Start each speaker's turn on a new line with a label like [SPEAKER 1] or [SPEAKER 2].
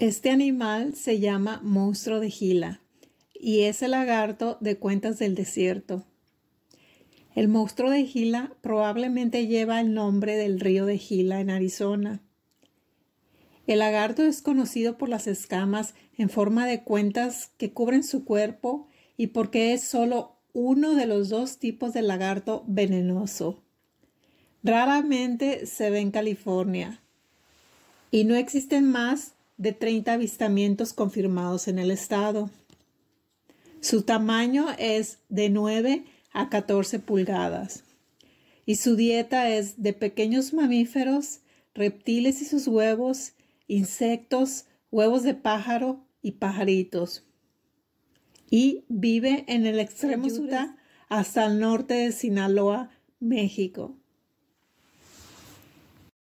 [SPEAKER 1] Este animal se llama monstruo de Gila y es el lagarto de Cuentas del Desierto. El monstruo de Gila probablemente lleva el nombre del río de Gila en Arizona. El lagarto es conocido por las escamas en forma de cuentas que cubren su cuerpo y porque es solo uno de los dos tipos de lagarto venenoso. Raramente se ve en California y no existen más de 30 avistamientos confirmados en el estado. Su tamaño es de 9 a 14 pulgadas y su dieta es de pequeños mamíferos, reptiles y sus huevos, insectos, huevos de pájaro y pajaritos. Y vive en el extremo sur hasta el norte de Sinaloa, México.